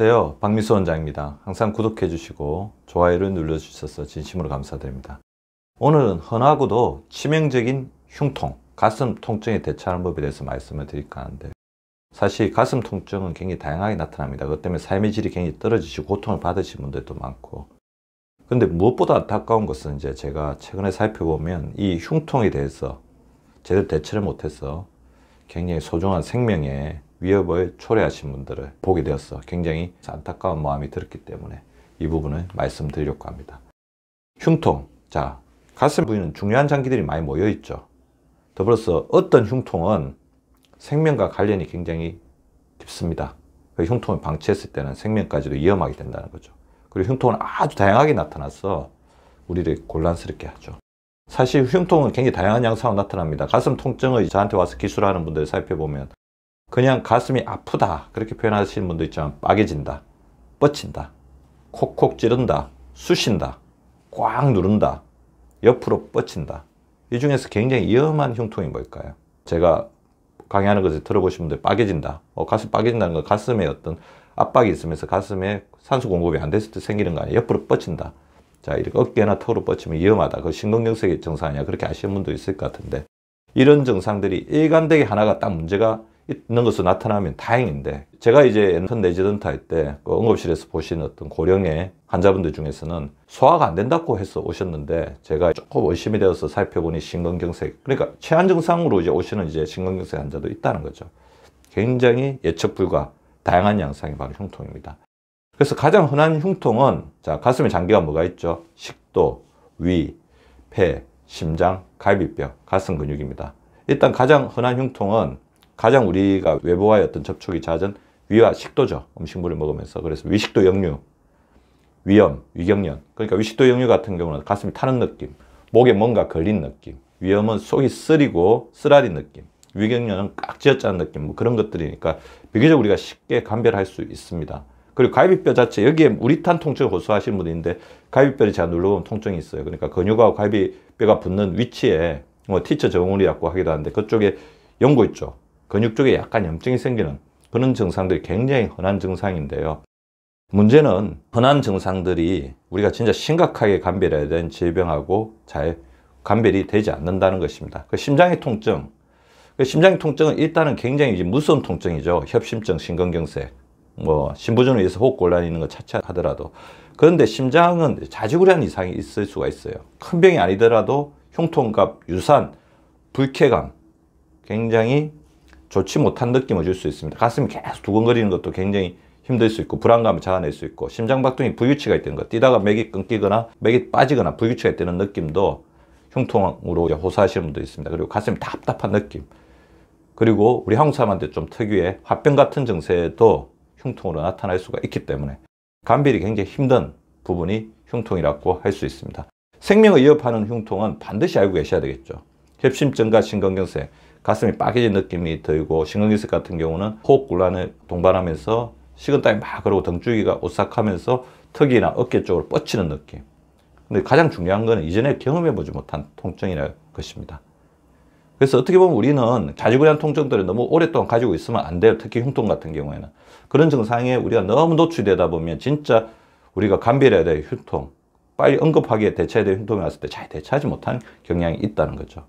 안녕하세요. 박미수 원장입니다. 항상 구독해 주시고 좋아요를 눌러 주셔서 진심으로 감사드립니다. 오늘은 흔하고도 치명적인 흉통, 가슴 통증에 대처하는 법에 대해서 말씀을 드릴까 하는데 사실 가슴 통증은 굉장히 다양하게 나타납니다. 그것 때문에 삶의 질이 굉장히 떨어지시고 고통을 받으신 분들도 많고 근데 무엇보다 안타까운 것은 이제 제가 최근에 살펴보면 이 흉통에 대해서 제대로 대처를 못해서 굉장히 소중한 생명에 위협을 초래하신 분들을 보게 되었어 굉장히 안타까운 마음이 들었기 때문에 이 부분을 말씀드리려고 합니다. 흉통. 자, 가슴 부위는 중요한 장기들이 많이 모여 있죠. 더불어서 어떤 흉통은 생명과 관련이 굉장히 깊습니다. 그 흉통을 방치했을 때는 생명까지도 위험하게 된다는 거죠. 그리고 흉통은 아주 다양하게 나타나서 우리를 곤란스럽게 하죠. 사실 흉통은 굉장히 다양한 양상으로 나타납니다. 가슴 통증을 저한테 와서 기술하는 분들 을 살펴보면 그냥 가슴이 아프다 그렇게 표현하시는 분도 있지만 빠개진다, 뻗친다, 콕콕 찌른다, 쑤신다, 꽉 누른다, 옆으로 뻗친다. 이 중에서 굉장히 위험한 흉통이 뭘까요? 제가 강의하는 것을 들어보신 분들 빠개진다. 어, 가슴 빠개진다는 건 가슴에 어떤 압박이 있으면서 가슴에 산소 공급이 안 됐을 때 생기는 거 아니에요? 옆으로 뻗친다. 자, 이렇게 어깨나 턱으로 뻗치면 위험하다. 그신근경색의 증상 이니야 그렇게 아시는 분도 있을 것 같은데 이런 증상들이 일관되게 하나가 딱 문제가 있는 것으로 나타나면 다행인데 제가 이제 엔턴 내지던타 할때 그 응급실에서 보신 어떤 고령의 환자분들 중에서는 소화가 안 된다고 해서 오셨는데 제가 조금 의심이 되어서 살펴보니 심근경색 그러니까 체한 증상으로 이제 오시는 이제 심근경색 환자도 있다는 거죠 굉장히 예측 불가 다양한 양상이 바로 흉통입니다 그래서 가장 흔한 흉통은 자 가슴에 장기가 뭐가 있죠 식도 위 폐 심장 갈비뼈 가슴 근육입니다 일단 가장 흔한 흉통은 가장 우리가 외부와의 어떤 접촉이 잦은 위와 식도죠. 음식물을 먹으면서. 그래서 위식도 역류, 위염, 위경련. 그러니까 위식도 역류 같은 경우는 가슴이 타는 느낌, 목에 뭔가 걸린 느낌, 위염은 속이 쓰리고 쓰라린 느낌, 위경련은 꽉쥐어짜는 느낌, 뭐 그런 것들이니까 비교적 우리가 쉽게 감별할 수 있습니다. 그리고 갈비뼈 자체, 여기에 우리탄 통증을 호소하시는 분인데 갈비뼈를잘 눌러보면 통증이 있어요. 그러니까 근육하고 가위뼈가 붙는 위치에 뭐 티처 정울이약고 하기도 하는데 그쪽에 연고 있죠. 근육 쪽에 약간 염증이 생기는 그런 증상들이 굉장히 흔한 증상인데요. 문제는 흔한 증상들이 우리가 진짜 심각하게 감별해야 되는 질병하고 잘 감별이 되지 않는다는 것입니다. 그 심장의 통증. 그 심장의 통증은 일단은 굉장히 이제 무서운 통증이죠. 협심증, 심근경색, 뭐심부전을위해서 호흡곤란이 있는 거 차치하더라도. 그런데 심장은 자지구불안 이상이 있을 수가 있어요. 큰 병이 아니더라도 흉통과 유산, 불쾌감, 굉장히 좋지 못한 느낌을 줄 수 있습니다. 가슴이 계속 두근거리는 것도 굉장히 힘들 수 있고 불안감을 자아낼 수 있고 심장박동이 불규칙가 있다는 것 뛰다가 맥이 끊기거나 맥이 빠지거나 불규칙가 있다는 느낌도 흉통으로 호소하시는 분도 있습니다. 그리고 가슴이 답답한 느낌 그리고 우리 한국 사람한테 좀 특유의 화병 같은 증세도 흉통으로 나타날 수가 있기 때문에 감비이 굉장히 힘든 부분이 흉통이라고 할 수 있습니다. 생명을 위협하는 흉통은 반드시 알고 계셔야 되겠죠. 협심증과 심근경색 가슴이 빠개진 느낌이 들고 신경기색 같은 경우는 호흡곤란을 동반하면서 식은땀이 막 그러고 등줄기가 오싹하면서 턱이나 어깨 쪽으로 뻗치는 느낌 근데 가장 중요한 거는 이전에 경험해보지 못한 통증이라 것입니다 그래서 어떻게 보면 우리는 자지구리한 통증들을 너무 오랫동안 가지고 있으면 안 돼요 특히 흉통 같은 경우에는 그런 증상에 우리가 너무 노출되다 보면 진짜 우리가 감별해야 될 흉통 빨리 응급하게 대처해야 될 흉통이 왔을 때 잘 대처하지 못한 경향이 있다는 거죠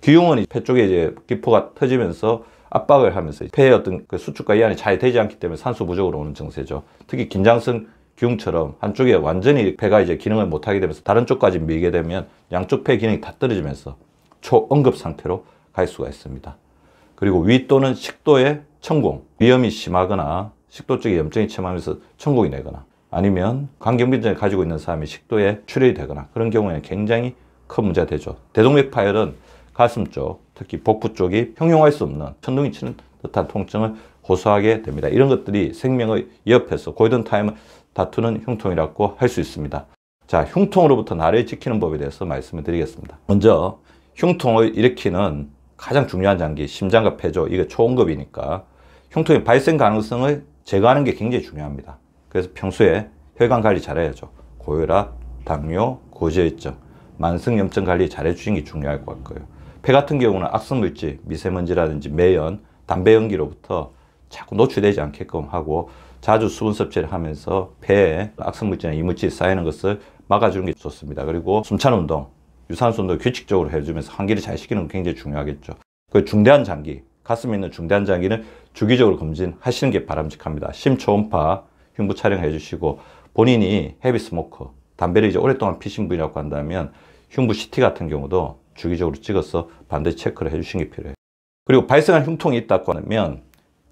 귀용은 폐 쪽에 이제 기포가 터지면서 압박을 하면서 폐의 어떤 그 수축과 이완이 잘 되지 않기 때문에 산소 부족으로 오는 증세죠. 특히 긴장성 귀흉처럼 한쪽에 완전히 폐가 이제 기능을 못하게 되면서 다른 쪽까지 밀게 되면 양쪽 폐 기능이 다 떨어지면서 초응급 상태로 갈 수가 있습니다. 그리고 위 또는 식도의 천공, 위염이 심하거나 식도 쪽에 염증이 침하면서 천공이 되거나 아니면 간경비전을 가지고 있는 사람이 식도에 출혈이 되거나 그런 경우에는 굉장히 큰 문제가 되죠. 대동맥 파열은 가슴 쪽, 특히 복부 쪽이 형용할 수 없는 천둥이 치는 듯한 통증을 호소하게 됩니다. 이런 것들이 생명의 옆에서 골든타임을 다투는 흉통이라고 할 수 있습니다. 자, 흉통으로부터 나를 지키는 법에 대해서 말씀을 드리겠습니다. 먼저 흉통을 일으키는 가장 중요한 장기, 심장과 폐조, 이게 초응급이니까 흉통이 발생 가능성을 제거하는 게 굉장히 중요합니다. 그래서 평소에 혈관 관리 잘해야죠. 고혈압, 당뇨, 고지혈증, 만성염증 관리 잘해주시는 게 중요할 것 같고요. 폐 같은 경우는 악성물질, 미세먼지라든지 매연, 담배 연기로부터 자꾸 노출되지 않게끔 하고 자주 수분 섭취를 하면서 폐에 악성물질이나 이물질이 쌓이는 것을 막아주는 게 좋습니다. 그리고 숨찬 운동, 유산소 운동 규칙적으로 해주면서 환기를 잘 시키는 건 굉장히 중요하겠죠. 그 중대한 장기, 가슴에 있는 중대한 장기는 주기적으로 검진하시는 게 바람직합니다. 심초음파, 흉부 촬영해 주시고 본인이 헤비 스모커, 담배를 이제 오랫동안 피신 분이라고 한다면 흉부 CT 같은 경우도 주기적으로 찍어서 반드시 체크를 해주시는 게 필요해요. 그리고 발생한 흉통이 있다고 하면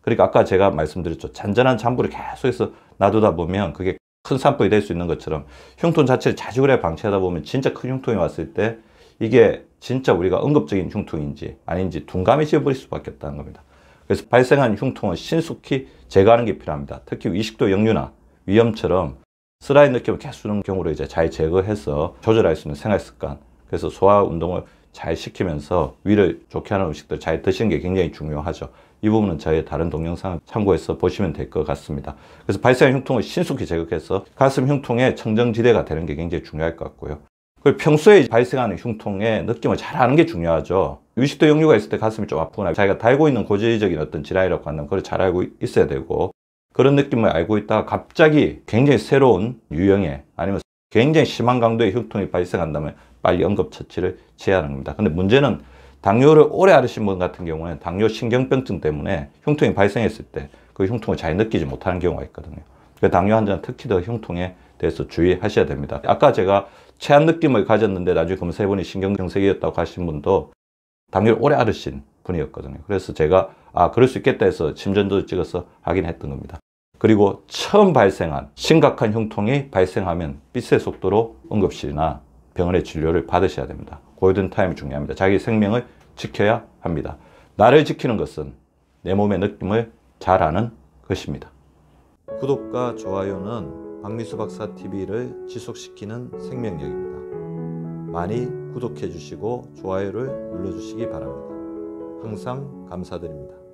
그러니까 아까 제가 말씀드렸죠. 잔잔한 잠불를 계속해서 놔두다 보면 그게 큰 산불이 될 수 있는 것처럼 흉통 자체를 자주그래 방치하다 보면 진짜 큰 흉통이 왔을 때 이게 진짜 우리가 응급적인 흉통인지 아닌지 둔감히 지어버릴 수밖에 없다는 겁니다. 그래서 발생한 흉통은 신속히 제거하는 게 필요합니다. 특히 위식도 역류나 위염처럼 쓰라인 느낌을 계속 주는 경우로 이제 잘 제거해서 조절할 수 있는 생활 습관 그래서 소화 운동을 잘 시키면서 위를 좋게 하는 음식들 잘 드시는 게 굉장히 중요하죠. 이 부분은 저의 다른 동영상 을 참고해서 보시면 될 것 같습니다. 그래서 발생 흉통을 신속히 제거해서 가슴 흉통의 청정지대가 되는 게 굉장히 중요할 것 같고요. 그리고 평소에 발생하는 흉통의 느낌을 잘 아는 게 중요하죠. 유식도 역류가 있을 때 가슴이 좀 아프거나 자기가 달고 있는 고질적인 어떤 질환이라고 하는 면 그걸 잘 알고 있어야 되고 그런 느낌을 알고 있다가 갑자기 굉장히 새로운 유형의 아니면 굉장히 심한 강도의 흉통이 발생한다면 빨리 응급처치를 제하는 겁니다. 근데 문제는 당뇨를 오래 앓으신 분 같은 경우는 당뇨 신경병증 때문에 흉통이 발생했을 때 그 흉통을 잘 느끼지 못하는 경우가 있거든요. 그 당뇨 환자는 특히 더 흉통에 대해서 주의하셔야 됩니다. 아까 제가 체한 느낌을 가졌는데 나중에 검사해보니 신경병색이었다고 하신 분도 당뇨를 오래 앓으신 분이었거든요. 그래서 제가 아 그럴 수 있겠다 해서 심전도 찍어서 확인했던 겁니다. 그리고 처음 발생한 심각한 흉통이 발생하면 빛의 속도로 응급실이나 병원의 진료를 받으셔야 됩니다. 골든 타임이 중요합니다. 자기 생명을 지켜야 합니다. 나를 지키는 것은 내 몸의 느낌을 잘 아는 것입니다. 구독과 좋아요는 박미수 박사 TV를 지속시키는 생명력입니다. 많이 구독해 주시고 좋아요를 눌러 주시기 바랍니다. 항상 감사드립니다.